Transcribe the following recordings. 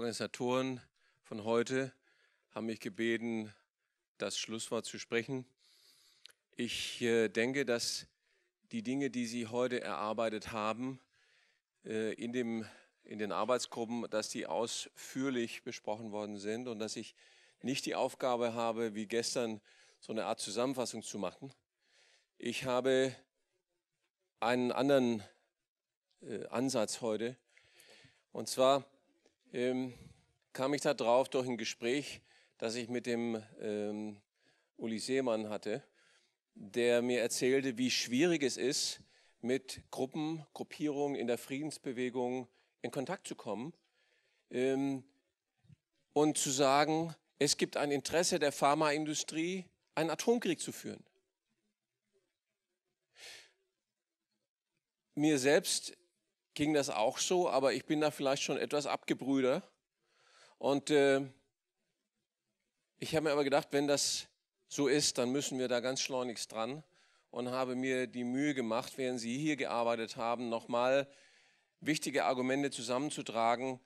Organisatoren von heute haben mich gebeten, das Schlusswort zu sprechen. Ich äh, denke, dass die Dinge, die Sie heute erarbeitet haben, äh, in, dem, in den Arbeitsgruppen, dass die ausführlich besprochen worden sind und dass ich nicht die Aufgabe habe, wie gestern so eine Art Zusammenfassung zu machen. Ich habe einen anderen äh, Ansatz heute. Und zwar ähm, kam ich da drauf durch ein Gespräch, das ich mit dem ähm, Uli Seemann hatte, der mir erzählte, wie schwierig es ist, mit Gruppen, Gruppierungen in der Friedensbewegung in Kontakt zu kommen ähm, und zu sagen, es gibt ein Interesse der Pharmaindustrie, einen Atomkrieg zu führen. Mir selbst ging das auch so, aber ich bin da vielleicht schon etwas abgebrüder. Und äh, ich habe mir aber gedacht, wenn das so ist, dann müssen wir da ganz schleunigst dran und habe mir die Mühe gemacht, während Sie hier gearbeitet haben, nochmal wichtige Argumente zusammenzutragen,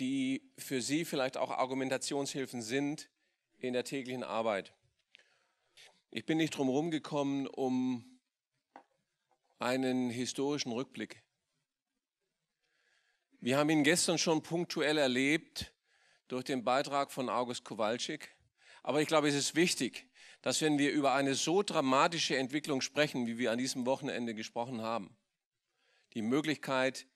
die für Sie vielleicht auch Argumentationshilfen sind in der täglichen Arbeit. Ich bin nicht drum herum gekommen, um einen historischen Rückblick. Wir haben ihn gestern schon punktuell erlebt durch den Beitrag von August Kowalczyk. Aber ich glaube, es ist wichtig, dass wenn wir über eine so dramatische Entwicklung sprechen, wie wir an diesem Wochenende gesprochen haben, die Möglichkeit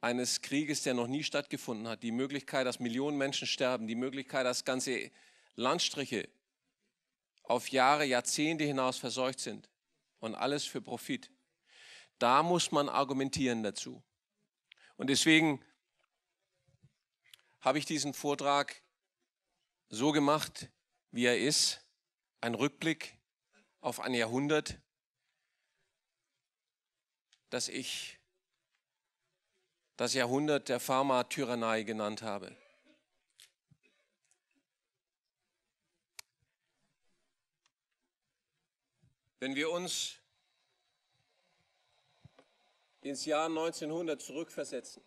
eines Krieges, der noch nie stattgefunden hat, die Möglichkeit, dass Millionen Menschen sterben, die Möglichkeit, dass ganze Landstriche auf Jahre, Jahrzehnte hinaus verseucht sind und alles für Profit. Da muss man argumentieren dazu. Und deswegen habe ich diesen Vortrag so gemacht, wie er ist. Ein Rückblick auf ein Jahrhundert, das ich das Jahrhundert der Pharmatyrannei genannt habe. Wenn wir uns ins Jahr 1900 zurückversetzen.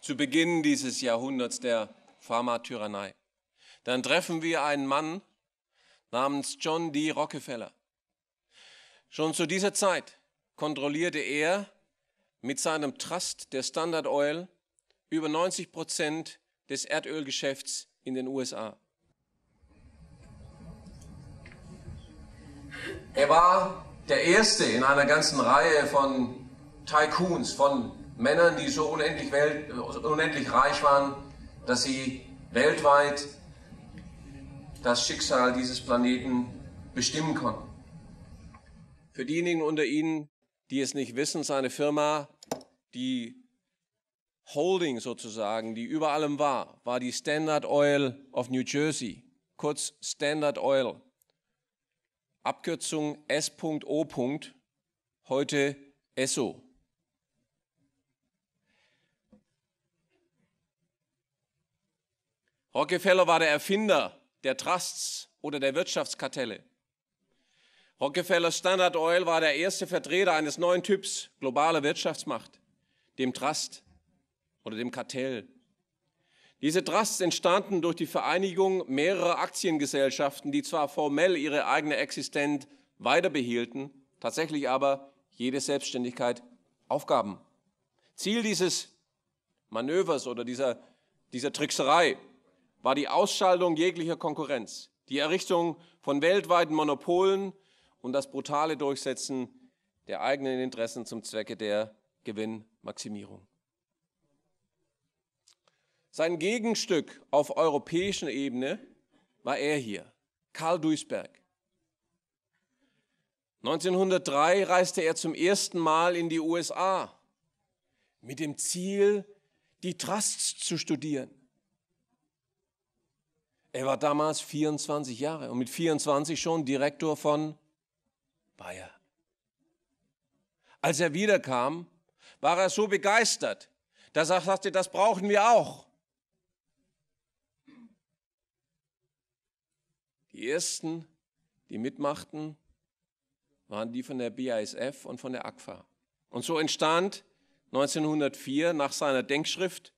Zu Beginn dieses Jahrhunderts der Pharmatyrannei. Dann treffen wir einen Mann namens John D. Rockefeller. Schon zu dieser Zeit kontrollierte er mit seinem Trust der Standard Oil über 90 Prozent des Erdölgeschäfts in den USA. Er war der erste in einer ganzen Reihe von Tycoons, von Männern, die so unendlich, Welt, unendlich reich waren, dass sie weltweit das Schicksal dieses Planeten bestimmen konnten. Für diejenigen unter Ihnen, die es nicht wissen, seine Firma, die Holding sozusagen, die über allem war, war die Standard Oil of New Jersey, kurz Standard Oil. Abkürzung S.O. heute SO. Rockefeller war der Erfinder der Trusts oder der Wirtschaftskartelle. Rockefeller Standard Oil war der erste Vertreter eines neuen Typs globaler Wirtschaftsmacht, dem Trust oder dem Kartell. Diese Trusts entstanden durch die Vereinigung mehrerer Aktiengesellschaften, die zwar formell ihre eigene Existenz weiterbehielten, tatsächlich aber jede Selbstständigkeit aufgaben. Ziel dieses Manövers oder dieser, dieser Trickserei war die Ausschaltung jeglicher Konkurrenz, die Errichtung von weltweiten Monopolen und das brutale Durchsetzen der eigenen Interessen zum Zwecke der Gewinnmaximierung. Sein Gegenstück auf europäischer Ebene war er hier, Karl Duisberg. 1903 reiste er zum ersten Mal in die USA mit dem Ziel, die Trusts zu studieren. Er war damals 24 Jahre und mit 24 schon Direktor von Bayer. Als er wiederkam, war er so begeistert, dass er sagte, das brauchen wir auch. Die ersten, die mitmachten, waren die von der BASF und von der ACFA. Und so entstand 1904 nach seiner Denkschrift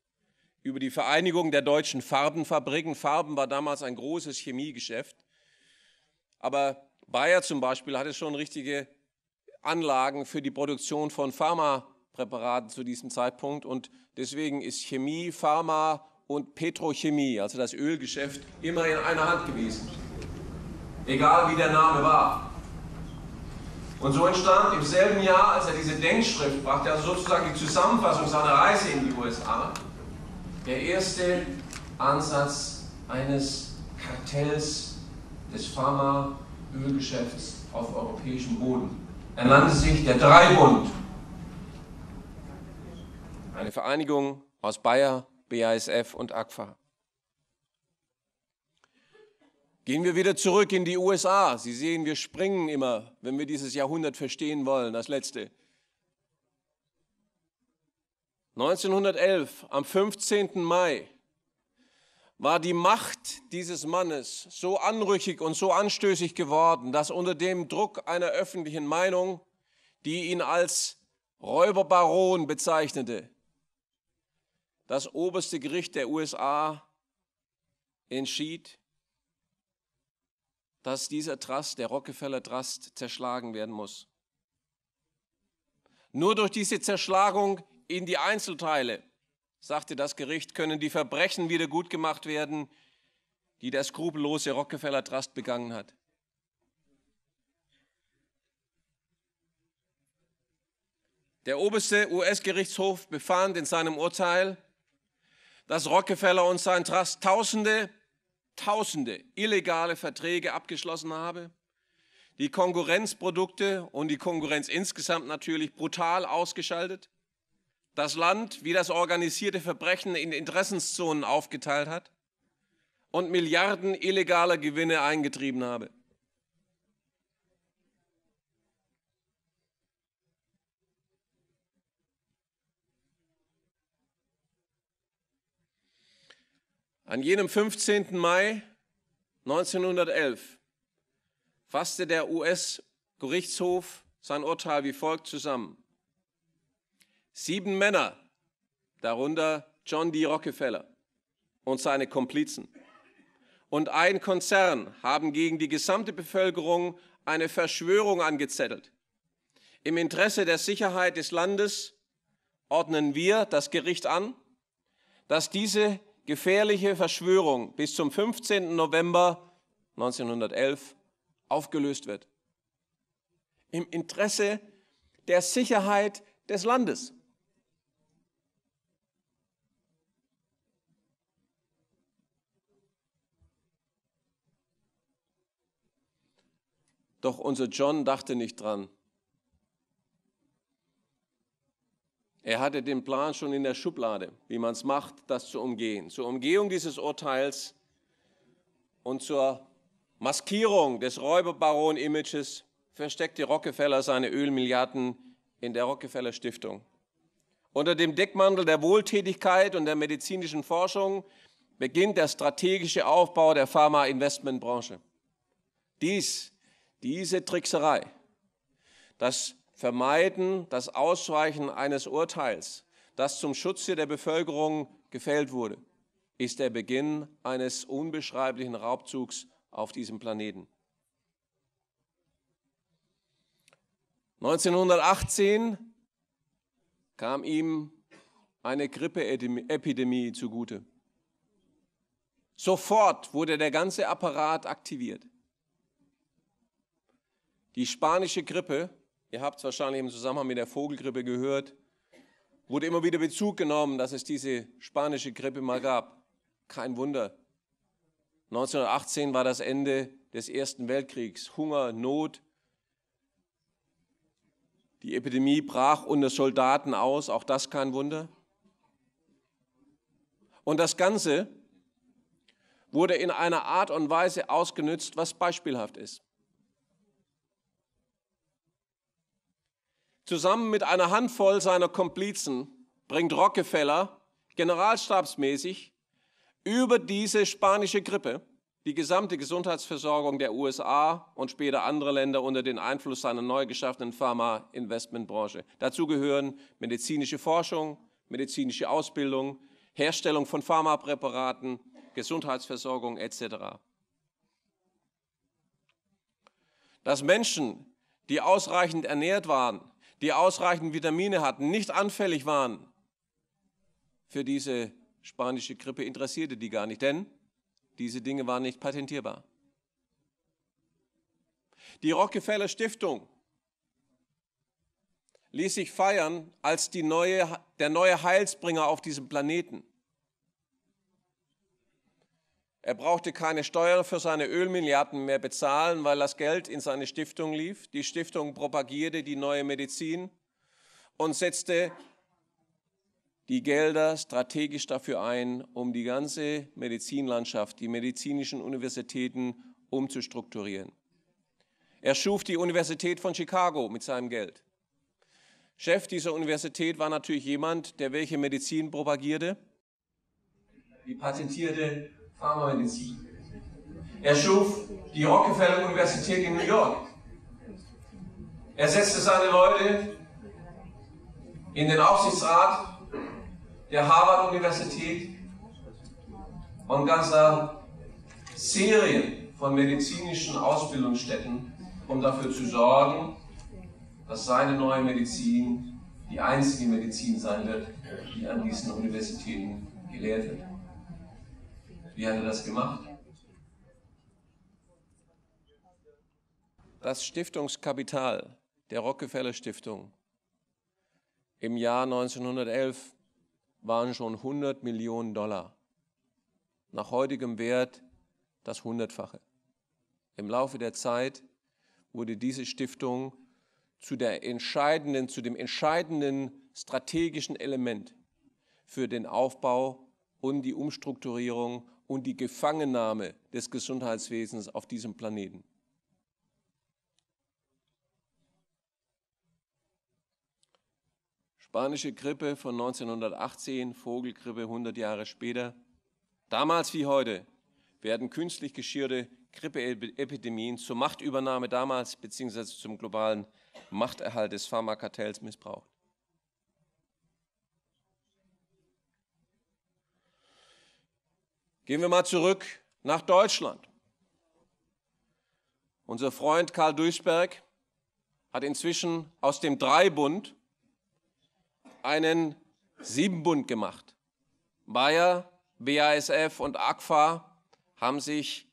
über die Vereinigung der deutschen Farbenfabriken. Farben war damals ein großes Chemiegeschäft. Aber Bayer zum Beispiel hatte schon richtige Anlagen für die Produktion von Pharmapräparaten zu diesem Zeitpunkt. Und deswegen ist Chemie, Pharma und Petrochemie, also das Ölgeschäft, immer in einer Hand gewesen egal wie der Name war. Und so entstand im selben Jahr, als er diese Denkschrift brachte, also sozusagen die Zusammenfassung seiner Reise in die USA, der erste Ansatz eines Kartells des Pharma-Ölgeschäfts auf europäischem Boden. Er nannte sich der Dreibund. Eine Vereinigung aus Bayer, BASF und AGFA. Gehen wir wieder zurück in die USA. Sie sehen, wir springen immer, wenn wir dieses Jahrhundert verstehen wollen, das letzte. 1911, am 15. Mai, war die Macht dieses Mannes so anrüchig und so anstößig geworden, dass unter dem Druck einer öffentlichen Meinung, die ihn als Räuberbaron bezeichnete, das oberste Gericht der USA entschied, dass dieser Trust, der Rockefeller Trust, zerschlagen werden muss. Nur durch diese Zerschlagung in die Einzelteile, sagte das Gericht, können die Verbrechen wieder gut gemacht werden, die der skrupellose Rockefeller Trust begangen hat. Der oberste US-Gerichtshof befand in seinem Urteil, dass Rockefeller und sein Trust Tausende tausende illegale Verträge abgeschlossen habe, die Konkurrenzprodukte und die Konkurrenz insgesamt natürlich brutal ausgeschaltet, das Land wie das organisierte Verbrechen in Interessenszonen aufgeteilt hat und Milliarden illegaler Gewinne eingetrieben habe. An jenem 15. Mai 1911 fasste der US-Gerichtshof sein Urteil wie folgt zusammen. Sieben Männer, darunter John D. Rockefeller und seine Komplizen, und ein Konzern haben gegen die gesamte Bevölkerung eine Verschwörung angezettelt. Im Interesse der Sicherheit des Landes ordnen wir das Gericht an, dass diese gefährliche Verschwörung bis zum 15. November 1911 aufgelöst wird. Im Interesse der Sicherheit des Landes. Doch unser John dachte nicht dran, Er hatte den Plan schon in der Schublade, wie man es macht, das zu umgehen. Zur Umgehung dieses Urteils und zur Maskierung des Räuberbaron-Images versteckte Rockefeller seine Ölmilliarden in der Rockefeller Stiftung. Unter dem Deckmantel der Wohltätigkeit und der medizinischen Forschung beginnt der strategische Aufbau der Pharma-Investmentbranche. Dies, diese Trickserei, das vermeiden das Ausweichen eines Urteils, das zum Schutze der Bevölkerung gefällt wurde, ist der Beginn eines unbeschreiblichen Raubzugs auf diesem Planeten. 1918 kam ihm eine Grippeepidemie zugute. Sofort wurde der ganze Apparat aktiviert. Die spanische Grippe Ihr habt es wahrscheinlich im Zusammenhang mit der Vogelgrippe gehört. Wurde immer wieder Bezug genommen, dass es diese spanische Grippe mal gab. Kein Wunder. 1918 war das Ende des Ersten Weltkriegs. Hunger, Not. Die Epidemie brach unter Soldaten aus. Auch das kein Wunder. Und das Ganze wurde in einer Art und Weise ausgenützt, was beispielhaft ist. Zusammen mit einer Handvoll seiner Komplizen bringt Rockefeller generalstabsmäßig über diese spanische Grippe die gesamte Gesundheitsversorgung der USA und später andere Länder unter den Einfluss seiner neu geschaffenen Pharma-Investmentbranche. Dazu gehören medizinische Forschung, medizinische Ausbildung, Herstellung von Pharmapräparaten, Gesundheitsversorgung etc. Dass Menschen, die ausreichend ernährt waren, die ausreichend Vitamine hatten, nicht anfällig waren für diese spanische Grippe, interessierte die gar nicht, denn diese Dinge waren nicht patentierbar. Die Rockefeller Stiftung ließ sich feiern als neue, der neue Heilsbringer auf diesem Planeten. Er brauchte keine Steuer für seine Ölmilliarden mehr bezahlen, weil das Geld in seine Stiftung lief. Die Stiftung propagierte die neue Medizin und setzte die Gelder strategisch dafür ein, um die ganze Medizinlandschaft, die medizinischen Universitäten umzustrukturieren. Er schuf die Universität von Chicago mit seinem Geld. Chef dieser Universität war natürlich jemand, der welche Medizin propagierte. Die patentierte Pharmamedizin. Er schuf die Rockefeller Universität in New York. Er setzte seine Leute in den Aufsichtsrat der Harvard Universität und ganzer Serien von medizinischen Ausbildungsstätten, um dafür zu sorgen, dass seine neue Medizin die einzige Medizin sein wird, die an diesen Universitäten gelehrt wird. Wie hat er das gemacht? Das Stiftungskapital der Rockefeller Stiftung im Jahr 1911 waren schon 100 Millionen Dollar. Nach heutigem Wert das Hundertfache. Im Laufe der Zeit wurde diese Stiftung zu, der entscheidenden, zu dem entscheidenden strategischen Element für den Aufbau und die Umstrukturierung und die Gefangennahme des Gesundheitswesens auf diesem Planeten. Spanische Grippe von 1918, Vogelgrippe 100 Jahre später. Damals wie heute werden künstlich geschirrte Grippeepidemien zur Machtübernahme damals bzw. zum globalen Machterhalt des Pharmakartells missbraucht. Gehen wir mal zurück nach Deutschland. Unser Freund Karl Duisberg hat inzwischen aus dem Dreibund einen Siebenbund gemacht. Bayer, BASF und AGFA haben sich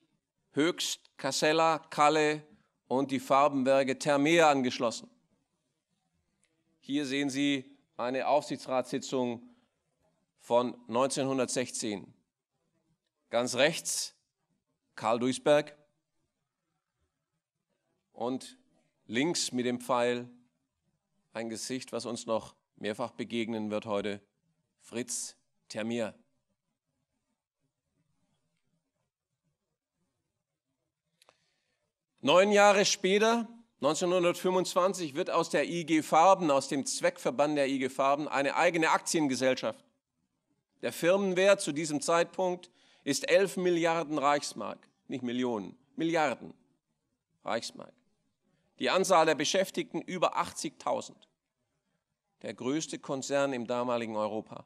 Höchst, Casella, Kalle und die Farbenwerke Thermea angeschlossen. Hier sehen Sie eine Aufsichtsratssitzung von 1916. Ganz rechts Karl Duisberg und links mit dem Pfeil ein Gesicht, was uns noch mehrfach begegnen wird heute, Fritz Termier. Neun Jahre später, 1925, wird aus der IG Farben, aus dem Zweckverband der IG Farben, eine eigene Aktiengesellschaft. Der Firmenwert zu diesem Zeitpunkt ist 11 Milliarden Reichsmark, nicht Millionen, Milliarden Reichsmark. Die Anzahl der Beschäftigten über 80.000. Der größte Konzern im damaligen Europa.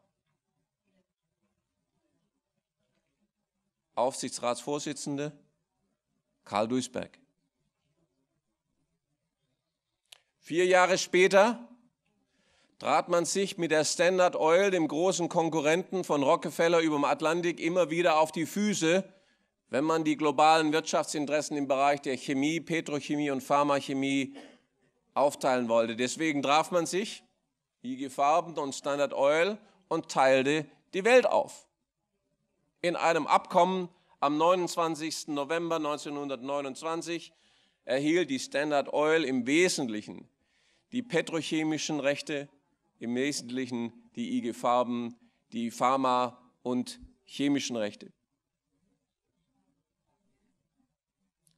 Aufsichtsratsvorsitzende Karl Duisberg. Vier Jahre später trat man sich mit der Standard Oil, dem großen Konkurrenten von Rockefeller über dem Atlantik, immer wieder auf die Füße, wenn man die globalen Wirtschaftsinteressen im Bereich der Chemie, Petrochemie und Pharmachemie aufteilen wollte. Deswegen traf man sich, IG Farben und Standard Oil, und teilte die Welt auf. In einem Abkommen am 29. November 1929 erhielt die Standard Oil im Wesentlichen die petrochemischen Rechte im Wesentlichen die IG Farben, die Pharma- und chemischen Rechte.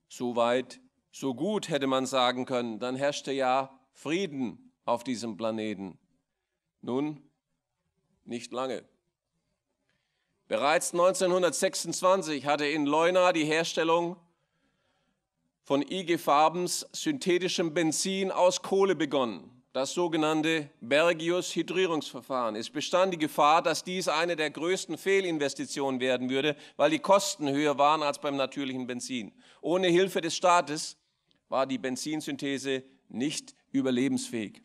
Soweit, so gut hätte man sagen können, dann herrschte ja Frieden auf diesem Planeten. Nun, nicht lange. Bereits 1926 hatte in Leuna die Herstellung von IG Farbens synthetischem Benzin aus Kohle begonnen das sogenannte Bergius-Hydrierungsverfahren. Es bestand die Gefahr, dass dies eine der größten Fehlinvestitionen werden würde, weil die Kosten höher waren als beim natürlichen Benzin. Ohne Hilfe des Staates war die Benzinsynthese nicht überlebensfähig.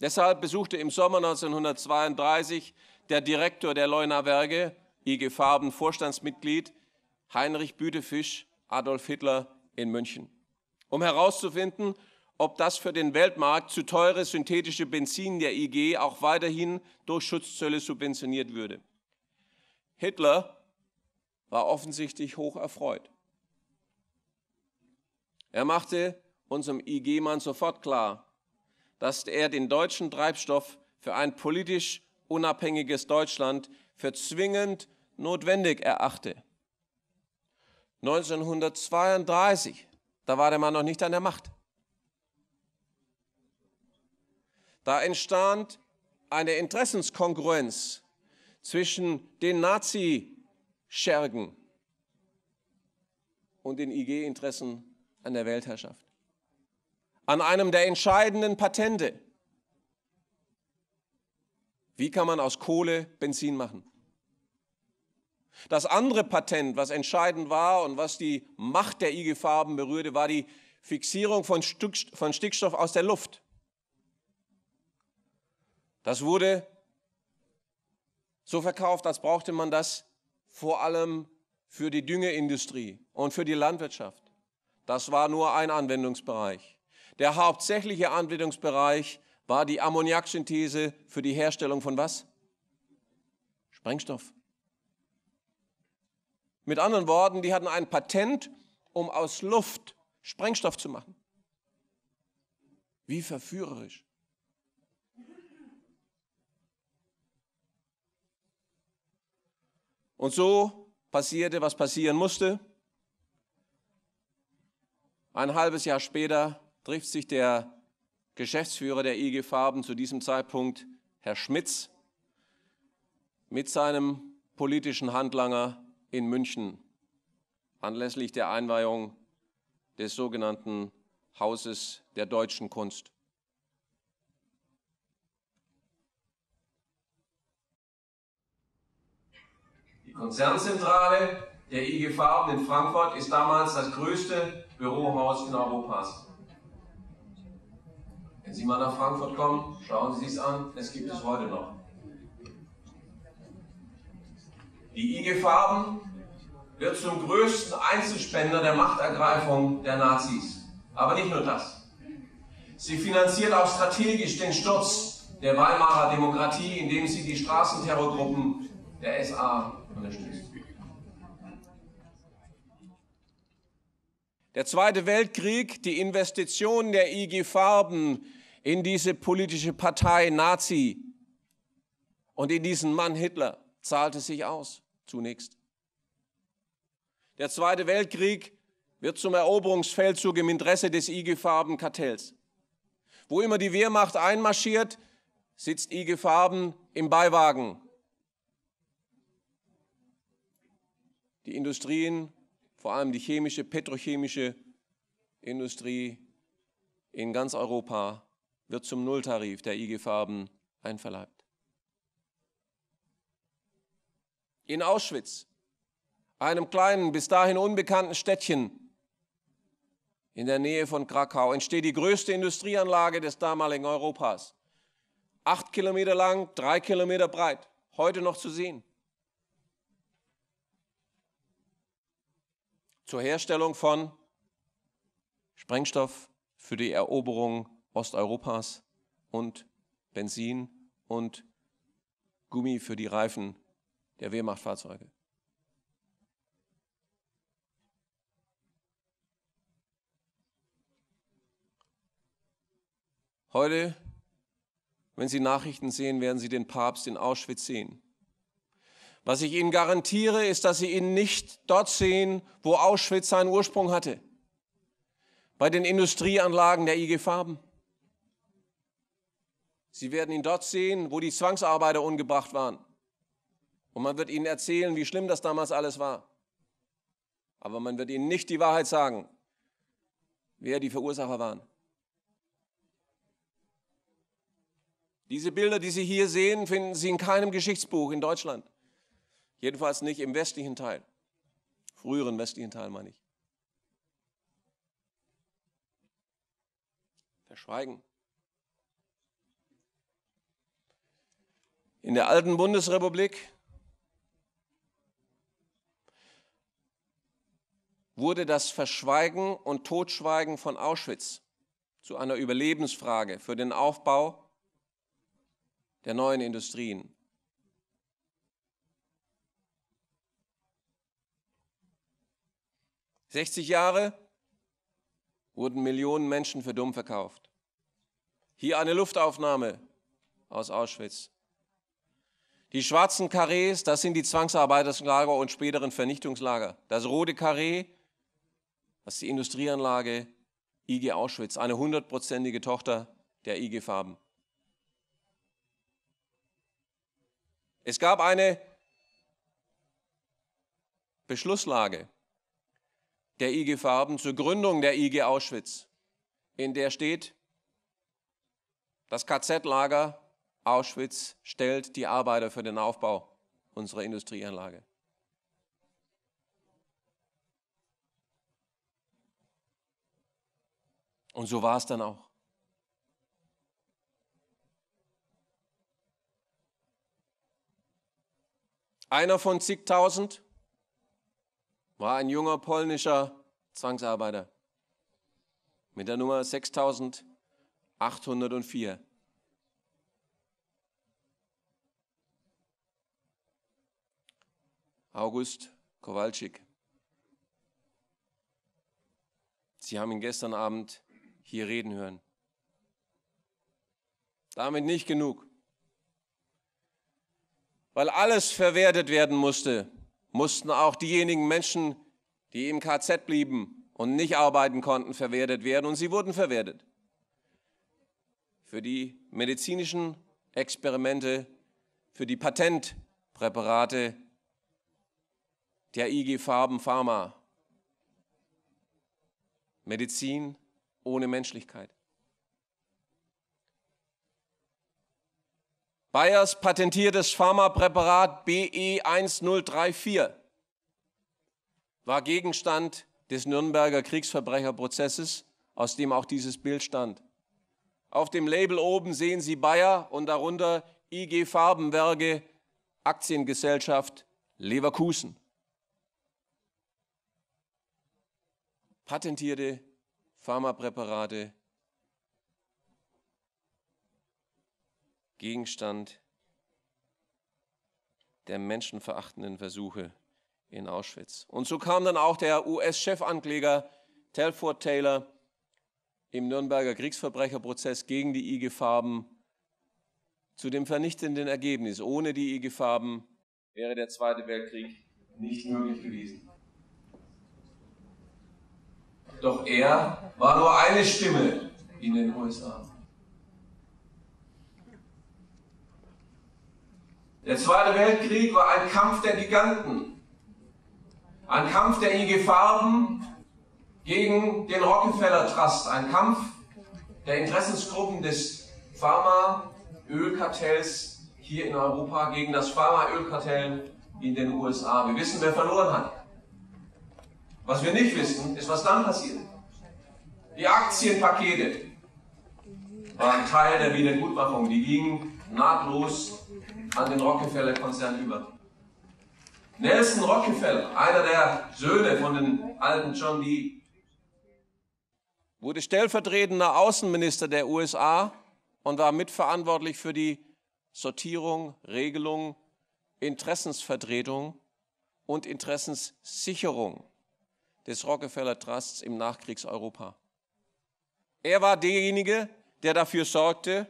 Deshalb besuchte im Sommer 1932 der Direktor der Leuna Werke, IG Farben Vorstandsmitglied, Heinrich Bütefisch, Adolf Hitler in München, um herauszufinden, ob das für den Weltmarkt zu teure synthetische Benzin der IG auch weiterhin durch Schutzzölle subventioniert würde. Hitler war offensichtlich hoch erfreut. Er machte unserem IG-Mann sofort klar, dass er den deutschen Treibstoff für ein politisch unabhängiges Deutschland für zwingend notwendig erachte. 1932, da war der Mann noch nicht an der Macht. Da entstand eine Interessenskongruenz zwischen den Nazi-Schergen und den IG-Interessen an der Weltherrschaft. An einem der entscheidenden Patente. Wie kann man aus Kohle Benzin machen? Das andere Patent, was entscheidend war und was die Macht der IG-Farben berührte, war die Fixierung von, Stickstoff aus der Luft. Das wurde so verkauft, als brauchte man das vor allem für die Düngeindustrie und für die Landwirtschaft. Das war nur ein Anwendungsbereich. Der hauptsächliche Anwendungsbereich war die Ammoniaksynthese für die Herstellung von was? Sprengstoff. Mit anderen Worten, die hatten ein Patent, um aus Luft Sprengstoff zu machen. Wie verführerisch. Und so passierte, was passieren musste. Ein halbes Jahr später trifft sich der Geschäftsführer der IG Farben zu diesem Zeitpunkt, Herr Schmitz, mit seinem politischen Handlanger in München anlässlich der Einweihung des sogenannten Hauses der deutschen Kunst. Die Konzernzentrale der IG Farben in Frankfurt ist damals das größte Bürohaus in Europas. Wenn Sie mal nach Frankfurt kommen, schauen Sie es an, es gibt es heute noch. Die IG Farben wird zum größten Einzelspender der Machtergreifung der Nazis. Aber nicht nur das. Sie finanziert auch strategisch den Sturz der Weimarer Demokratie, indem sie die Straßenterrorgruppen der SA der Zweite Weltkrieg, die Investitionen der IG Farben in diese politische Partei Nazi und in diesen Mann Hitler zahlte sich aus zunächst. Der Zweite Weltkrieg wird zum Eroberungsfeldzug im Interesse des IG Farben-Kartells. Wo immer die Wehrmacht einmarschiert, sitzt IG Farben im Beiwagen Die Industrien, vor allem die chemische, petrochemische Industrie in ganz Europa, wird zum Nulltarif der IG Farben einverleibt. In Auschwitz, einem kleinen, bis dahin unbekannten Städtchen in der Nähe von Krakau, entsteht die größte Industrieanlage des damaligen Europas. Acht Kilometer lang, drei Kilometer breit, heute noch zu sehen. zur Herstellung von Sprengstoff für die Eroberung Osteuropas und Benzin und Gummi für die Reifen der Wehrmachtfahrzeuge. Heute, wenn Sie Nachrichten sehen, werden Sie den Papst in Auschwitz sehen. Was ich Ihnen garantiere, ist, dass Sie ihn nicht dort sehen, wo Auschwitz seinen Ursprung hatte. Bei den Industrieanlagen der IG Farben. Sie werden ihn dort sehen, wo die Zwangsarbeiter umgebracht waren. Und man wird ihnen erzählen, wie schlimm das damals alles war. Aber man wird ihnen nicht die Wahrheit sagen, wer die Verursacher waren. Diese Bilder, die Sie hier sehen, finden Sie in keinem Geschichtsbuch in Deutschland. Jedenfalls nicht im westlichen Teil. Früheren westlichen Teil meine ich. Verschweigen. In der alten Bundesrepublik wurde das Verschweigen und Totschweigen von Auschwitz zu einer Überlebensfrage für den Aufbau der neuen Industrien 60 Jahre wurden Millionen Menschen für dumm verkauft. Hier eine Luftaufnahme aus Auschwitz. Die schwarzen Karrees, das sind die Zwangsarbeiterslager und späteren Vernichtungslager. Das rote Karree, das ist die Industrieanlage IG Auschwitz, eine hundertprozentige Tochter der IG Farben. Es gab eine Beschlusslage der IG Farben zur Gründung der IG Auschwitz, in der steht, das KZ-Lager Auschwitz stellt die Arbeiter für den Aufbau unserer Industrieanlage. Und so war es dann auch. Einer von zigtausend war ein junger polnischer Zwangsarbeiter mit der Nummer 6804. August Kowalczyk. Sie haben ihn gestern Abend hier reden hören. Damit nicht genug, weil alles verwertet werden musste, mussten auch diejenigen Menschen, die im KZ blieben und nicht arbeiten konnten, verwertet werden und sie wurden verwertet. Für die medizinischen Experimente, für die Patentpräparate der IG Farben Pharma. Medizin ohne Menschlichkeit. Bayers patentiertes Pharmapräparat BE1034 war Gegenstand des Nürnberger Kriegsverbrecherprozesses, aus dem auch dieses Bild stand. Auf dem Label oben sehen Sie Bayer und darunter IG Farbenwerke, Aktiengesellschaft Leverkusen. Patentierte Pharmapräparate Gegenstand der menschenverachtenden Versuche in Auschwitz. Und so kam dann auch der US-Chefankläger Telford Taylor im Nürnberger Kriegsverbrecherprozess gegen die IG Farben zu dem vernichtenden Ergebnis. Ohne die IG Farben wäre der Zweite Weltkrieg nicht möglich gewesen. Doch er war nur eine Stimme in den USA. Der Zweite Weltkrieg war ein Kampf der Giganten. Ein Kampf der IG Farben gegen den Rockefeller Trust. Ein Kampf der Interessensgruppen des Pharma-Ölkartells hier in Europa gegen das Pharma-Ölkartell in den USA. Wir wissen, wer verloren hat. Was wir nicht wissen, ist, was dann passiert. Die Aktienpakete waren Teil der Wiedergutmachung. Die gingen nahtlos an den Rockefeller-Konzern über. Nelson Rockefeller, einer der Söhne von den alten John D., wurde stellvertretender Außenminister der USA und war mitverantwortlich für die Sortierung, Regelung, Interessensvertretung und Interessenssicherung des Rockefeller Trusts im Nachkriegseuropa. Er war derjenige, der dafür sorgte,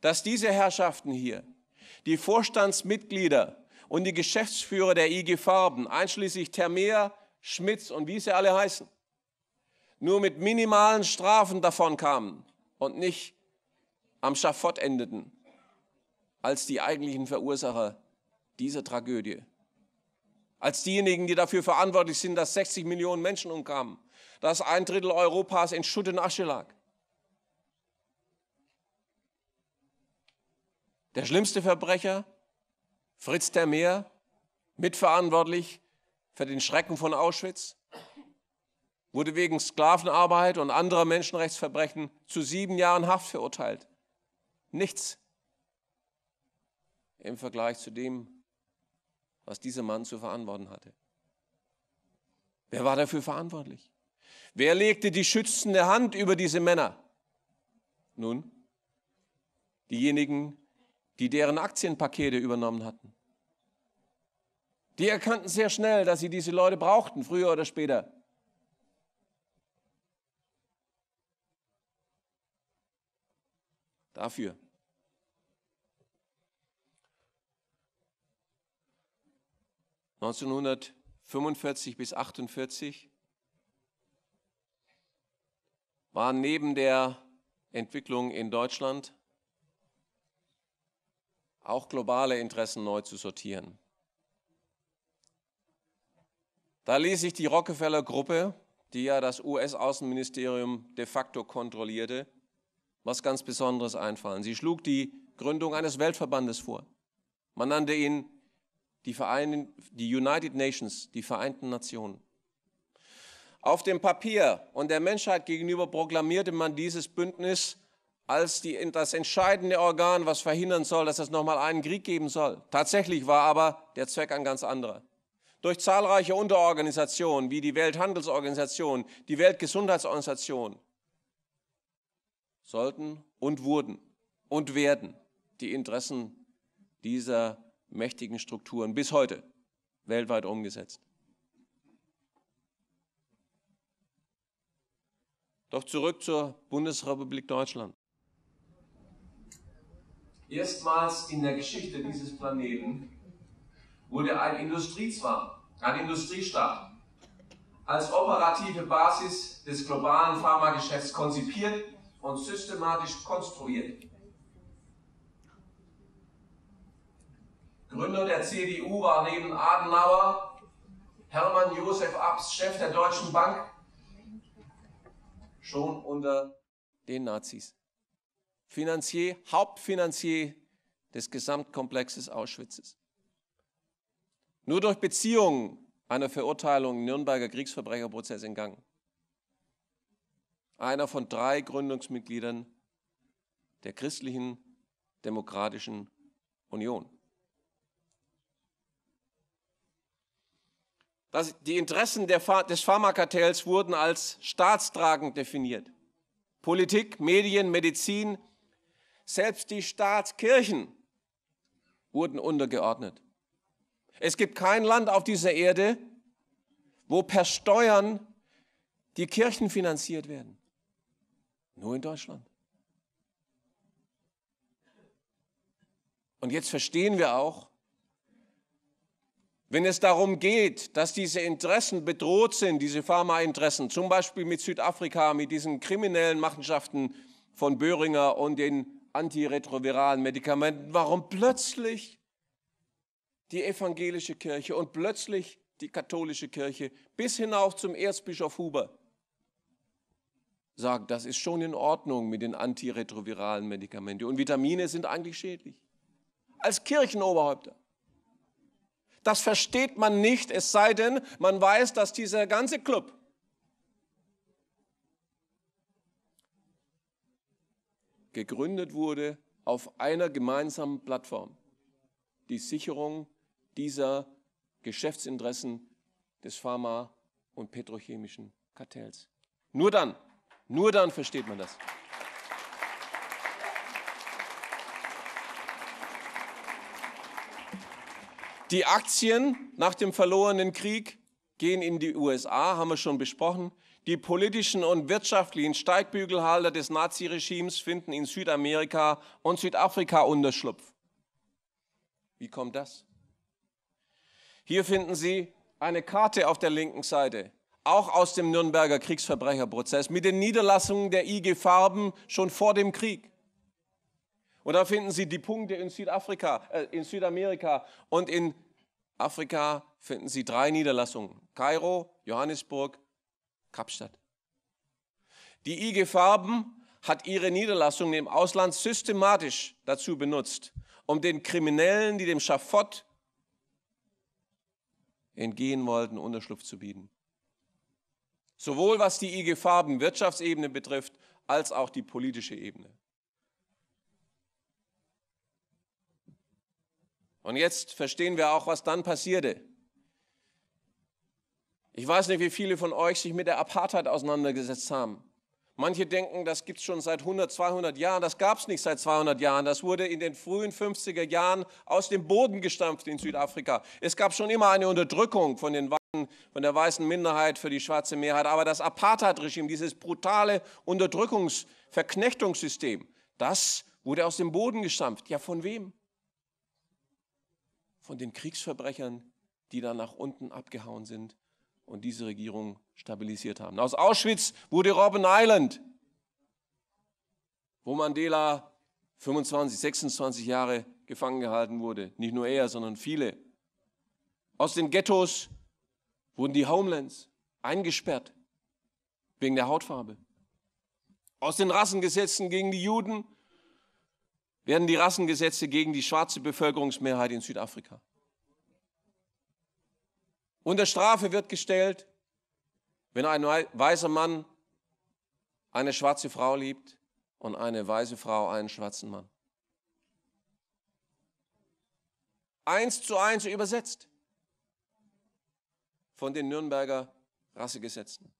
dass diese Herrschaften hier die Vorstandsmitglieder und die Geschäftsführer der IG Farben, einschließlich Termeer, Schmitz und wie sie alle heißen, nur mit minimalen Strafen davon kamen und nicht am Schafott endeten, als die eigentlichen Verursacher dieser Tragödie, als diejenigen, die dafür verantwortlich sind, dass 60 Millionen Menschen umkamen, dass ein Drittel Europas in Schutt und Asche lag Der schlimmste Verbrecher, Fritz der Meer, mitverantwortlich für den Schrecken von Auschwitz, wurde wegen Sklavenarbeit und anderer Menschenrechtsverbrechen zu sieben Jahren Haft verurteilt. Nichts im Vergleich zu dem, was dieser Mann zu verantworten hatte. Wer war dafür verantwortlich? Wer legte die schützende Hand über diese Männer? Nun, diejenigen, die deren Aktienpakete übernommen hatten. Die erkannten sehr schnell, dass sie diese Leute brauchten, früher oder später. Dafür. ...1945 bis 48 waren neben der Entwicklung in Deutschland auch globale Interessen neu zu sortieren. Da ließ sich die Rockefeller-Gruppe, die ja das US-Außenministerium de facto kontrollierte, was ganz Besonderes einfallen. Sie schlug die Gründung eines Weltverbandes vor. Man nannte ihn die, Verein die United Nations, die Vereinten Nationen. Auf dem Papier und der Menschheit gegenüber proklamierte man dieses Bündnis als die, das entscheidende Organ, was verhindern soll, dass es nochmal einen Krieg geben soll. Tatsächlich war aber der Zweck ein ganz anderer. Durch zahlreiche Unterorganisationen wie die Welthandelsorganisation, die Weltgesundheitsorganisation sollten und wurden und werden die Interessen dieser mächtigen Strukturen bis heute weltweit umgesetzt. Doch zurück zur Bundesrepublik Deutschland. Erstmals in der Geschichte dieses Planeten wurde ein Industriezwang, ein Industriestaat, als operative Basis des globalen Pharmageschäfts konzipiert und systematisch konstruiert. Gründer der CDU war neben Adenauer Hermann Josef Abs, Chef der Deutschen Bank, schon unter den Nazis. Finanzier, Hauptfinanzier des Gesamtkomplexes Auschwitzes. Nur durch Beziehungen einer Verurteilung Nürnberger Kriegsverbrecherprozess in Gang. Einer von drei Gründungsmitgliedern der christlichen demokratischen Union. Das, die Interessen Ph des Pharmakartells wurden als staatstragend definiert. Politik, Medien, Medizin, selbst die Staatskirchen wurden untergeordnet. Es gibt kein Land auf dieser Erde, wo per Steuern die Kirchen finanziert werden. Nur in Deutschland. Und jetzt verstehen wir auch, wenn es darum geht, dass diese Interessen bedroht sind, diese Pharmainteressen, zum Beispiel mit Südafrika, mit diesen kriminellen Machenschaften von Böhringer und den antiretroviralen Medikamenten, warum plötzlich die evangelische Kirche und plötzlich die katholische Kirche bis hinauf zum Erzbischof Huber sagt, das ist schon in Ordnung mit den antiretroviralen Medikamenten und Vitamine sind eigentlich schädlich. Als Kirchenoberhäupter. Das versteht man nicht, es sei denn, man weiß, dass dieser ganze Club gegründet wurde auf einer gemeinsamen Plattform. Die Sicherung dieser Geschäftsinteressen des Pharma- und petrochemischen Kartells. Nur dann, nur dann versteht man das. Die Aktien nach dem verlorenen Krieg gehen in die USA, haben wir schon besprochen. Die politischen und wirtschaftlichen Steigbügelhalter des Naziregimes finden in Südamerika und Südafrika Unterschlupf. Wie kommt das? Hier finden Sie eine Karte auf der linken Seite, auch aus dem Nürnberger Kriegsverbrecherprozess, mit den Niederlassungen der IG Farben schon vor dem Krieg. Und da finden Sie die Punkte in Südafrika, äh, in Südamerika und in Afrika finden Sie drei Niederlassungen: Kairo, Johannesburg, Kapstadt. Die IG Farben hat ihre Niederlassungen im Ausland systematisch dazu benutzt, um den Kriminellen, die dem Schafott entgehen wollten, Unterschlupf zu bieten. Sowohl was die IG Farben Wirtschaftsebene betrifft, als auch die politische Ebene. Und jetzt verstehen wir auch, was dann passierte. Ich weiß nicht, wie viele von euch sich mit der Apartheid auseinandergesetzt haben. Manche denken, das gibt es schon seit 100, 200 Jahren. Das gab es nicht seit 200 Jahren. Das wurde in den frühen 50er Jahren aus dem Boden gestampft in Südafrika. Es gab schon immer eine Unterdrückung von, den weißen, von der weißen Minderheit für die schwarze Mehrheit. Aber das Apartheid-Regime, dieses brutale Unterdrückungs-, Verknechtungssystem, das wurde aus dem Boden gestampft. Ja, von wem? Von den Kriegsverbrechern, die da nach unten abgehauen sind und diese Regierung stabilisiert haben. Aus Auschwitz wurde Robben Island, wo Mandela 25, 26 Jahre gefangen gehalten wurde. Nicht nur er, sondern viele. Aus den Ghettos wurden die Homelands eingesperrt wegen der Hautfarbe. Aus den Rassengesetzen gegen die Juden werden die Rassengesetze gegen die schwarze Bevölkerungsmehrheit in Südafrika. Unter Strafe wird gestellt, wenn ein weißer Mann eine schwarze Frau liebt und eine weiße Frau einen schwarzen Mann. Eins zu eins übersetzt von den Nürnberger Rassegesetzen.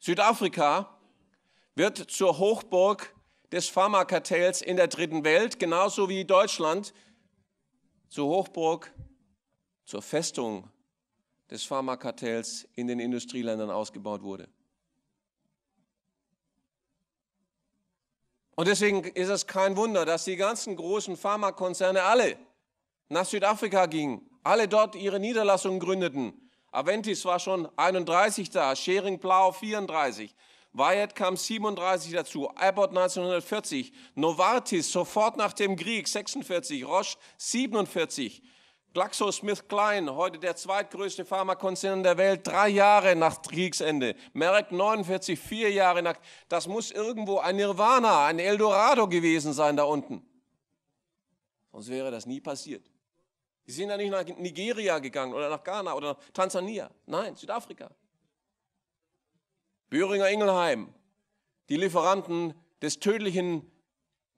Südafrika wird zur Hochburg des Pharmakartells in der dritten Welt, genauso wie Deutschland zur Hochburg, zur Festung des Pharmakartells in den Industrieländern ausgebaut wurde. Und deswegen ist es kein Wunder, dass die ganzen großen Pharmakonzerne alle nach Südafrika gingen, alle dort ihre Niederlassungen gründeten. Aventis war schon 31 da, Schering Blau 34, Wyatt kam 37 dazu, Abbott 1940, Novartis sofort nach dem Krieg 46, Roche 47, GlaxoSmithKline, heute der zweitgrößte Pharmakonzern der Welt, drei Jahre nach Kriegsende. Merck 49, vier Jahre nach. Das muss irgendwo ein Nirvana, ein Eldorado gewesen sein da unten. Sonst wäre das nie passiert. Die sind ja nicht nach Nigeria gegangen oder nach Ghana oder nach Tansania. Nein, Südafrika. Böhringer Ingelheim, die Lieferanten des tödlichen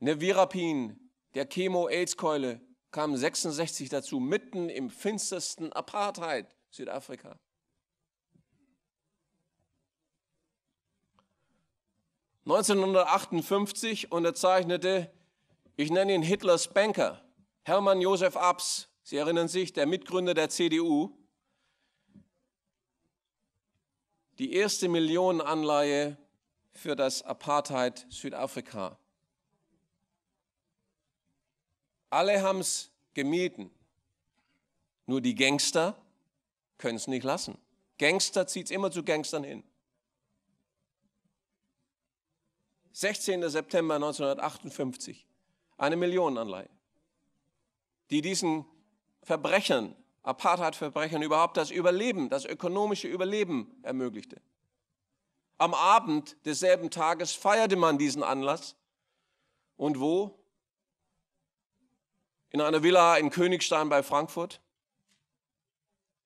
Nevirapin, der Chemo-AIDS-Keule, kamen 66 dazu, mitten im finstersten Apartheid Südafrika. ...1958 unterzeichnete, ich nenne ihn Hitlers Banker, Hermann Josef Abs, Sie erinnern sich, der Mitgründer der CDU, die erste Millionenanleihe für das Apartheid Südafrika. Alle haben es gemieden. Nur die Gangster können es nicht lassen. Gangster zieht es immer zu Gangstern hin. 16. September 1958, eine Millionenanleihe, die diesen Verbrechern Apartheidverbrechern überhaupt das Überleben, das ökonomische Überleben ermöglichte. Am Abend desselben Tages feierte man diesen Anlass. Und wo? In einer Villa in Königstein bei Frankfurt.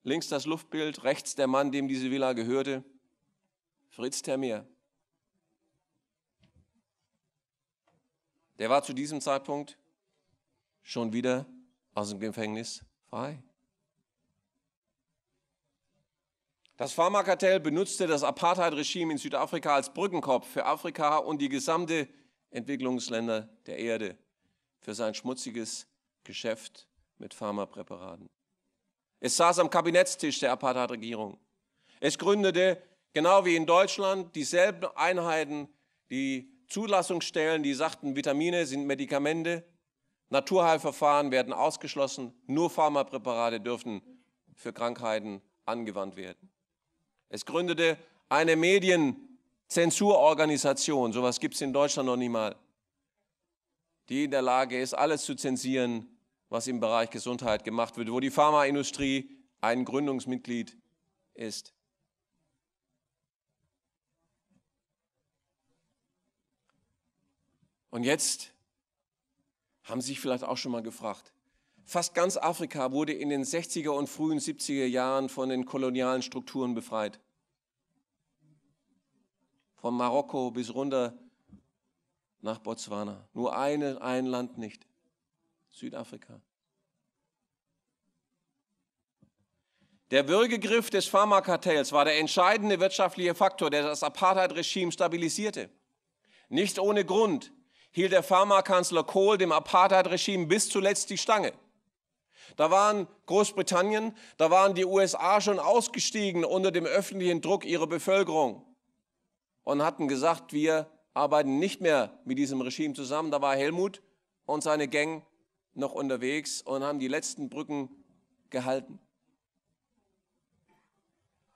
Links das Luftbild, rechts der Mann, dem diese Villa gehörte, Fritz Termeer. Der war zu diesem Zeitpunkt schon wieder aus dem Gefängnis frei. Das Pharmakartell benutzte das Apartheid-Regime in Südafrika als Brückenkopf für Afrika und die gesamte Entwicklungsländer der Erde für sein schmutziges Geschäft mit Pharmapräparaten. Es saß am Kabinettstisch der Apartheid-Regierung. Es gründete, genau wie in Deutschland, dieselben Einheiten, die Zulassungsstellen, die sagten, Vitamine sind Medikamente, Naturheilverfahren werden ausgeschlossen, nur Pharmapräparate dürfen für Krankheiten angewandt werden. Es gründete eine Medienzensurorganisation, sowas gibt es in Deutschland noch nie mal, die in der Lage ist, alles zu zensieren, was im Bereich Gesundheit gemacht wird, wo die Pharmaindustrie ein Gründungsmitglied ist. Und jetzt haben Sie sich vielleicht auch schon mal gefragt, Fast ganz Afrika wurde in den 60er und frühen 70er Jahren von den kolonialen Strukturen befreit. Von Marokko bis runter nach Botswana. Nur eine, ein Land nicht. Südafrika. Der Würgegriff des Pharmakartells war der entscheidende wirtschaftliche Faktor, der das Apartheid-Regime stabilisierte. Nicht ohne Grund hielt der Pharmakanzler Kohl dem Apartheid-Regime bis zuletzt die Stange. Da waren Großbritannien, da waren die USA schon ausgestiegen unter dem öffentlichen Druck ihrer Bevölkerung und hatten gesagt, wir arbeiten nicht mehr mit diesem Regime zusammen. Da war Helmut und seine Gang noch unterwegs und haben die letzten Brücken gehalten.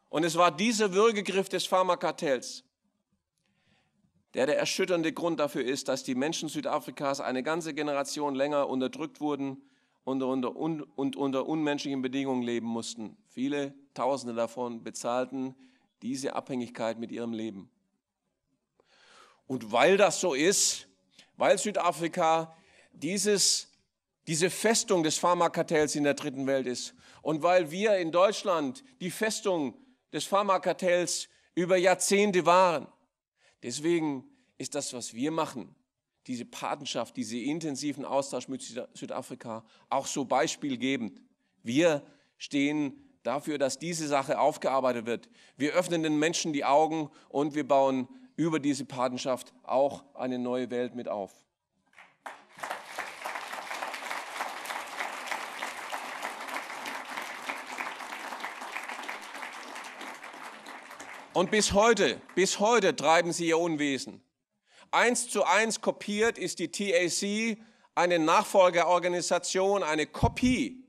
Und es war dieser Würgegriff des Pharmakartells, der der erschütternde Grund dafür ist, dass die Menschen Südafrikas eine ganze Generation länger unterdrückt wurden und unter, un, und unter unmenschlichen Bedingungen leben mussten. Viele Tausende davon bezahlten diese Abhängigkeit mit ihrem Leben. Und weil das so ist, weil Südafrika dieses, diese Festung des Pharmakartells in der dritten Welt ist und weil wir in Deutschland die Festung des Pharmakartells über Jahrzehnte waren, deswegen ist das, was wir machen, diese Patenschaft, diesen intensiven Austausch mit Südafrika auch so beispielgebend. Wir stehen dafür, dass diese Sache aufgearbeitet wird. Wir öffnen den Menschen die Augen und wir bauen über diese Patenschaft auch eine neue Welt mit auf. Und bis heute, bis heute treiben sie ihr Unwesen eins zu eins kopiert ist die TAC eine Nachfolgeorganisation, eine Kopie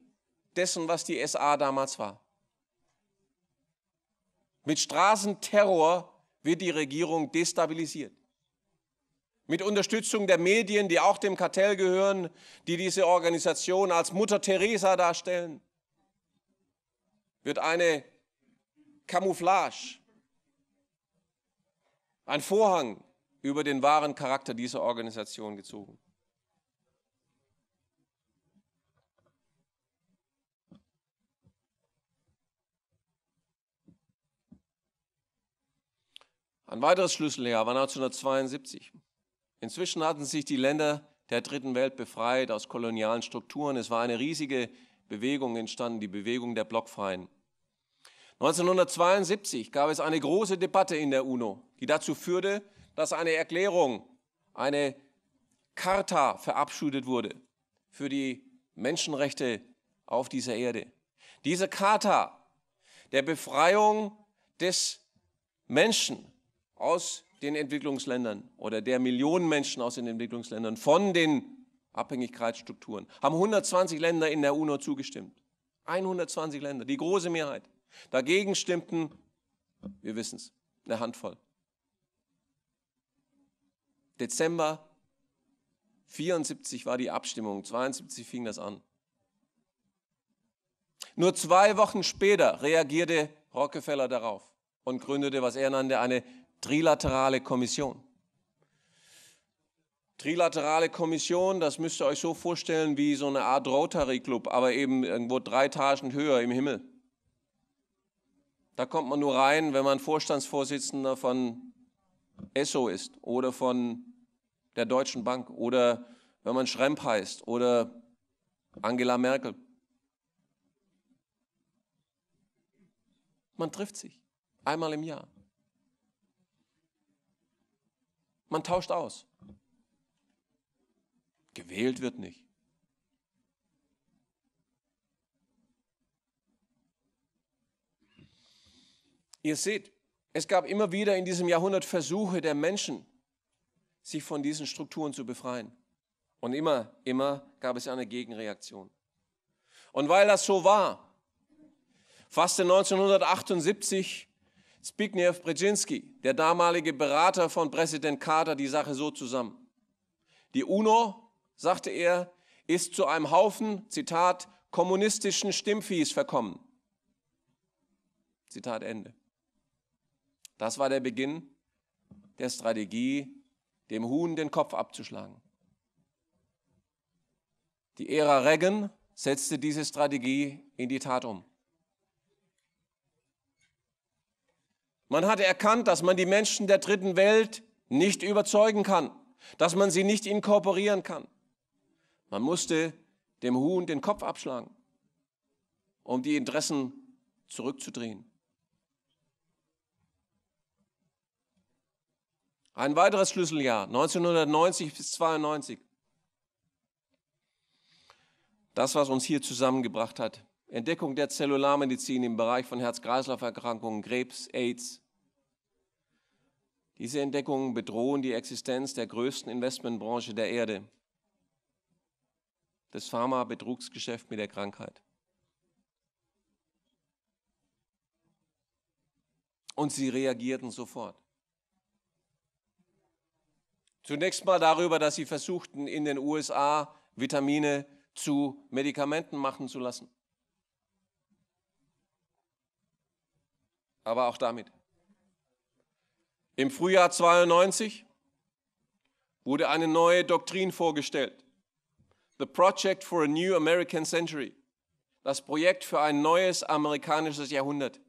dessen, was die SA damals war. Mit Straßenterror wird die Regierung destabilisiert. Mit Unterstützung der Medien, die auch dem Kartell gehören, die diese Organisation als Mutter Teresa darstellen, wird eine Camouflage, ein Vorhang über den wahren Charakter dieser Organisation gezogen. Ein weiteres Schlüsseljahr war 1972. Inzwischen hatten sich die Länder der dritten Welt befreit aus kolonialen Strukturen. Es war eine riesige Bewegung entstanden, die Bewegung der Blockfreien. 1972 gab es eine große Debatte in der UNO, die dazu führte, dass eine Erklärung, eine Charta verabschiedet wurde für die Menschenrechte auf dieser Erde. Diese Charta der Befreiung des Menschen aus den Entwicklungsländern oder der Millionen Menschen aus den Entwicklungsländern von den Abhängigkeitsstrukturen haben 120 Länder in der UNO zugestimmt. 120 Länder, die große Mehrheit. Dagegen stimmten, wir wissen es, eine Handvoll. Dezember 74 war die Abstimmung, 72 fing das an. Nur zwei Wochen später reagierte Rockefeller darauf und gründete, was er nannte, eine trilaterale Kommission. Trilaterale Kommission, das müsst ihr euch so vorstellen wie so eine Art Rotary Club, aber eben irgendwo drei Etagen höher im Himmel. Da kommt man nur rein, wenn man Vorstandsvorsitzender von Esso ist oder von der Deutschen Bank oder wenn man Schremp heißt oder Angela Merkel. Man trifft sich einmal im Jahr. Man tauscht aus. Gewählt wird nicht. Ihr seht, es gab immer wieder in diesem Jahrhundert Versuche der Menschen, sich von diesen Strukturen zu befreien. Und immer, immer gab es eine Gegenreaktion. Und weil das so war, fasste 1978 Zbigniew Brzezinski, der damalige Berater von Präsident Carter, die Sache so zusammen. Die UNO, sagte er, ist zu einem Haufen, Zitat, kommunistischen Stimmviehs verkommen. Zitat Ende. Das war der Beginn der Strategie, dem Huhn den Kopf abzuschlagen. Die Ära Reagan setzte diese Strategie in die Tat um. Man hatte erkannt, dass man die Menschen der dritten Welt nicht überzeugen kann, dass man sie nicht inkorporieren kann. Man musste dem Huhn den Kopf abschlagen, um die Interessen zurückzudrehen. Ein weiteres Schlüsseljahr, 1990 bis 92. Das, was uns hier zusammengebracht hat. Entdeckung der Zellularmedizin im Bereich von Herz-Kreislauf-Erkrankungen, Krebs, AIDS. Diese Entdeckungen bedrohen die Existenz der größten Investmentbranche der Erde, das Pharma-Betrugsgeschäft mit der Krankheit. Und sie reagierten sofort. Zunächst mal darüber, dass sie versuchten, in den USA Vitamine zu Medikamenten machen zu lassen. Aber auch damit. Im Frühjahr 92 wurde eine neue Doktrin vorgestellt. The Project for a New American Century. Das Projekt für ein neues amerikanisches Jahrhundert.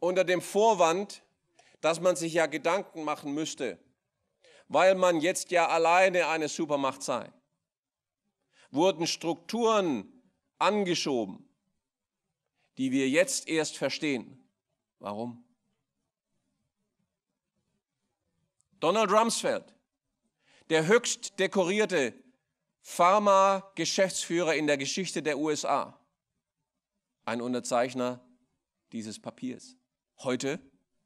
Unter dem Vorwand, dass man sich ja Gedanken machen müsste, weil man jetzt ja alleine eine Supermacht sei. Wurden Strukturen angeschoben, die wir jetzt erst verstehen. Warum? Donald Rumsfeld, der höchst dekorierte Pharma-Geschäftsführer in der Geschichte der USA, ein Unterzeichner dieses Papiers. Heute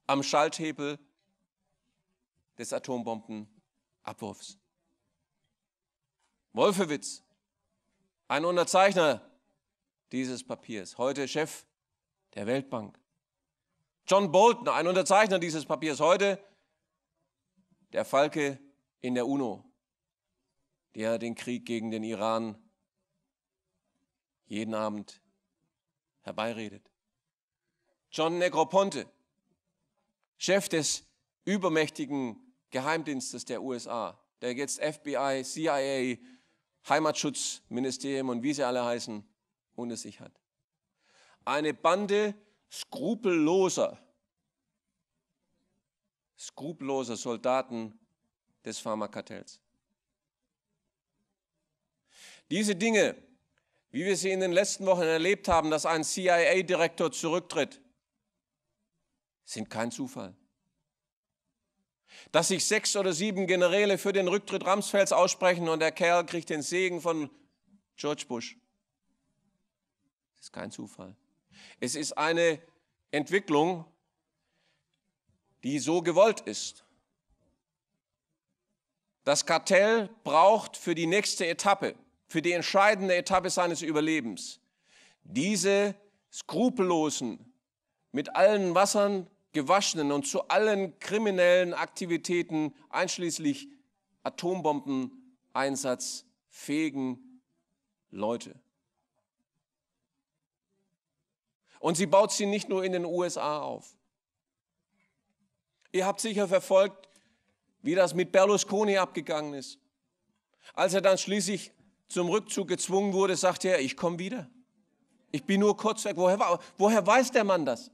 am Schalthebel des Atombombenabwurfs. Wolfewitz, ein Unterzeichner dieses Papiers, heute Chef der Weltbank. John Bolton, ein Unterzeichner dieses Papiers, heute der Falke in der UNO, der den Krieg gegen den Iran jeden Abend herbeiredet. John Negroponte, Chef des übermächtigen Geheimdienstes der USA, der jetzt FBI, CIA, Heimatschutzministerium und wie sie alle heißen, unter sich hat. Eine Bande skrupelloser, skrupelloser Soldaten des Pharmakartells. Diese Dinge, wie wir sie in den letzten Wochen erlebt haben, dass ein CIA-Direktor zurücktritt, sind kein Zufall. Dass sich sechs oder sieben Generäle für den Rücktritt Ramsfelds aussprechen und der Kerl kriegt den Segen von George Bush. Das ist kein Zufall. Es ist eine Entwicklung, die so gewollt ist. Das Kartell braucht für die nächste Etappe, für die entscheidende Etappe seines Überlebens, diese skrupellosen, mit allen Wassern Gewaschenen und zu allen kriminellen Aktivitäten, einschließlich Atombombeneinsatz, fähigen Leute. Und sie baut sie nicht nur in den USA auf. Ihr habt sicher verfolgt, wie das mit Berlusconi abgegangen ist. Als er dann schließlich zum Rückzug gezwungen wurde, sagte er, ich komme wieder. Ich bin nur kurz weg. Woher, woher weiß der Mann das?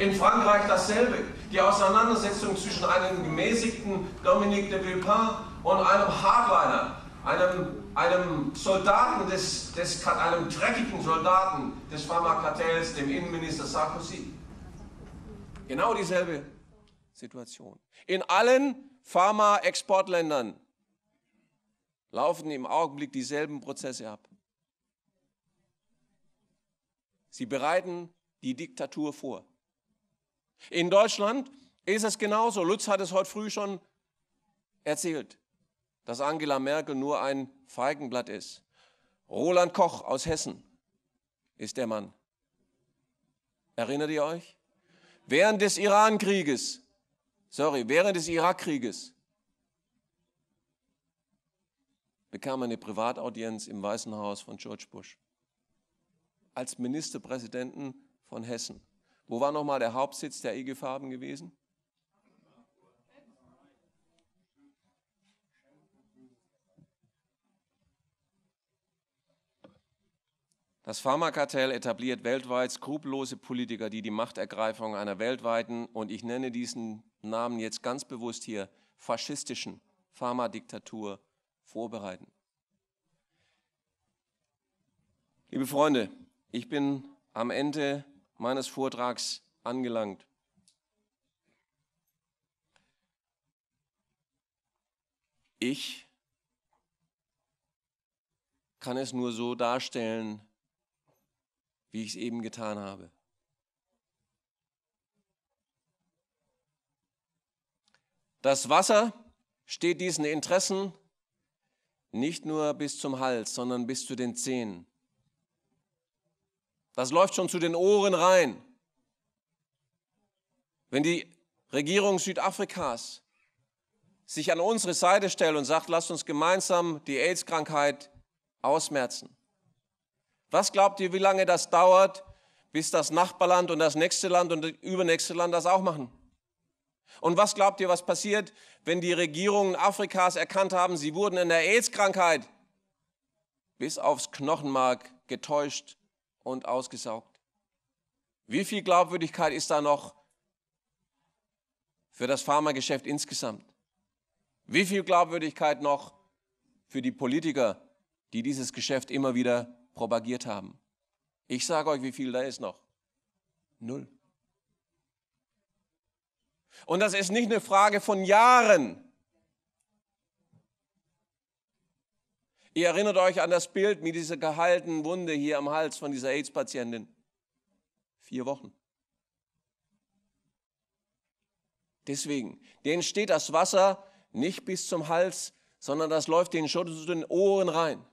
In Frankreich dasselbe. Die Auseinandersetzung zwischen einem gemäßigten Dominique de Villepin und einem Hardliner, einem, einem Soldaten, des, des, einem dreckigen Soldaten des Pharmakartells, dem Innenminister Sarkozy. Genau dieselbe Situation. In allen Pharma-Exportländern laufen im Augenblick dieselben Prozesse ab. Sie bereiten die Diktatur vor. In Deutschland ist es genauso. Lutz hat es heute früh schon erzählt, dass Angela Merkel nur ein Feigenblatt ist. Roland Koch aus Hessen ist der Mann. Erinnert ihr euch? Während des Irankrieges, sorry, während des Irakkrieges bekam er eine Privataudienz im Weißen Haus von George Bush als Ministerpräsidenten von Hessen. Wo war nochmal der Hauptsitz der IG Farben gewesen? Das Pharmakartell etabliert weltweit skrupellose Politiker, die die Machtergreifung einer weltweiten, und ich nenne diesen Namen jetzt ganz bewusst hier, faschistischen Pharmadiktatur vorbereiten. Liebe Freunde, ich bin am Ende meines Vortrags angelangt. Ich kann es nur so darstellen, wie ich es eben getan habe. Das Wasser steht diesen Interessen nicht nur bis zum Hals, sondern bis zu den Zehen. Das läuft schon zu den Ohren rein. Wenn die Regierung Südafrikas sich an unsere Seite stellt und sagt, lasst uns gemeinsam die AIDS-Krankheit ausmerzen. Was glaubt ihr, wie lange das dauert, bis das Nachbarland und das nächste Land und das übernächste Land das auch machen? Und was glaubt ihr, was passiert, wenn die Regierungen Afrikas erkannt haben, sie wurden in der AIDS-Krankheit bis aufs Knochenmark getäuscht und ausgesaugt. Wie viel Glaubwürdigkeit ist da noch für das Pharmageschäft insgesamt? Wie viel Glaubwürdigkeit noch für die Politiker, die dieses Geschäft immer wieder propagiert haben? Ich sage euch, wie viel da ist noch. Null. Und das ist nicht eine Frage von Jahren, Ihr erinnert euch an das Bild mit dieser gehaltenen Wunde hier am Hals von dieser AIDS-Patientin. Vier Wochen. Deswegen, denen steht das Wasser nicht bis zum Hals, sondern das läuft denen schon zu den Ohren rein.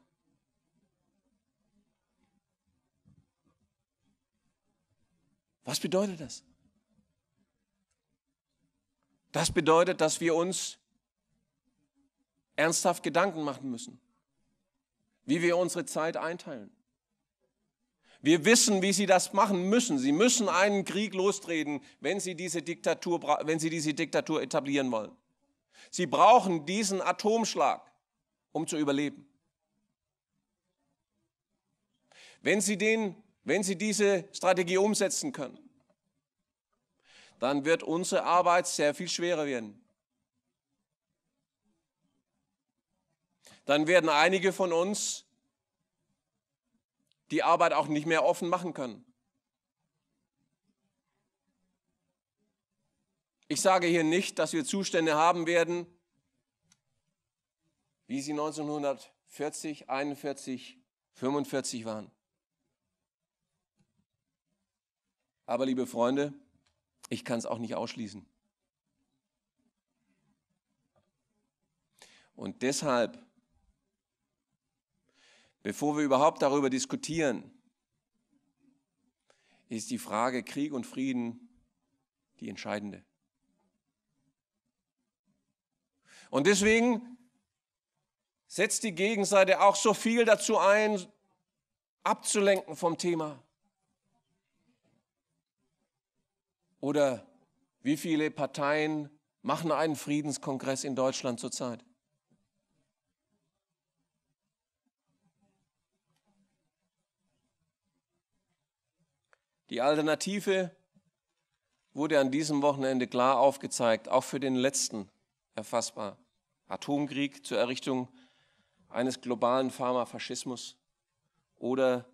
Was bedeutet das? Das bedeutet, dass wir uns ernsthaft Gedanken machen müssen wie wir unsere Zeit einteilen. Wir wissen, wie sie das machen müssen. Sie müssen einen Krieg lostreten, wenn sie diese Diktatur, wenn sie diese Diktatur etablieren wollen. Sie brauchen diesen Atomschlag, um zu überleben. Wenn sie, den, wenn sie diese Strategie umsetzen können, dann wird unsere Arbeit sehr viel schwerer werden. dann werden einige von uns die Arbeit auch nicht mehr offen machen können. Ich sage hier nicht, dass wir Zustände haben werden, wie sie 1940, 41, 45 waren. Aber liebe Freunde, ich kann es auch nicht ausschließen. Und deshalb Bevor wir überhaupt darüber diskutieren, ist die Frage Krieg und Frieden die entscheidende. Und deswegen setzt die Gegenseite auch so viel dazu ein, abzulenken vom Thema. Oder wie viele Parteien machen einen Friedenskongress in Deutschland zurzeit? Die Alternative wurde an diesem Wochenende klar aufgezeigt, auch für den letzten erfassbar. Atomkrieg zur Errichtung eines globalen Pharmafaschismus oder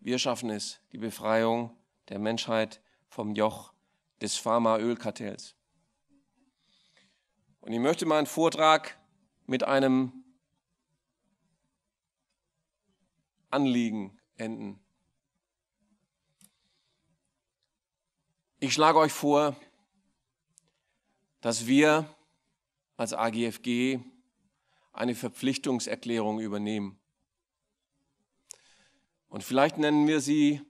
wir schaffen es, die Befreiung der Menschheit vom Joch des Pharmaölkartells. Und ich möchte meinen Vortrag mit einem Anliegen enden. Ich schlage euch vor, dass wir als AGFG eine Verpflichtungserklärung übernehmen. Und vielleicht nennen wir sie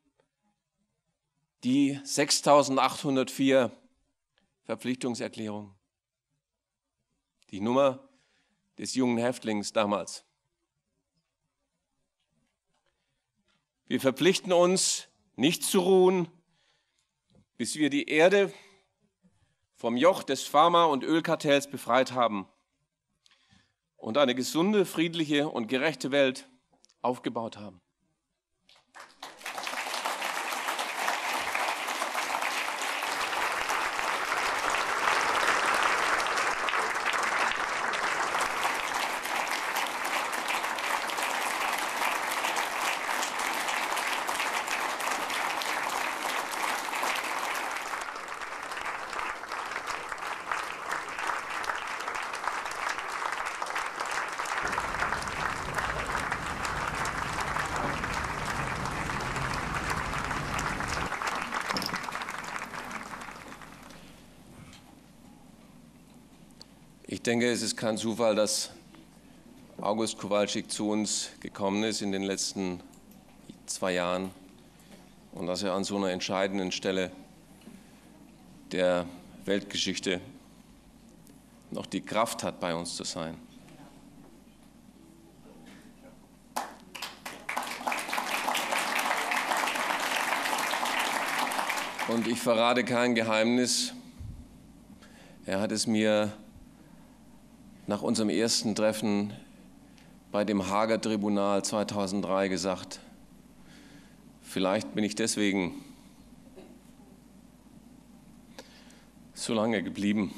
die 6804 Verpflichtungserklärung. Die Nummer des jungen Häftlings damals. Wir verpflichten uns, nicht zu ruhen, bis wir die Erde vom Joch des Pharma- und Ölkartells befreit haben und eine gesunde, friedliche und gerechte Welt aufgebaut haben. Ich denke, es ist kein Zufall, dass August Kowalczyk zu uns gekommen ist in den letzten zwei Jahren und dass er an so einer entscheidenden Stelle der Weltgeschichte noch die Kraft hat, bei uns zu sein. Und ich verrate kein Geheimnis. Er hat es mir nach unserem ersten Treffen bei dem Hager Tribunal 2003 gesagt, vielleicht bin ich deswegen so lange geblieben.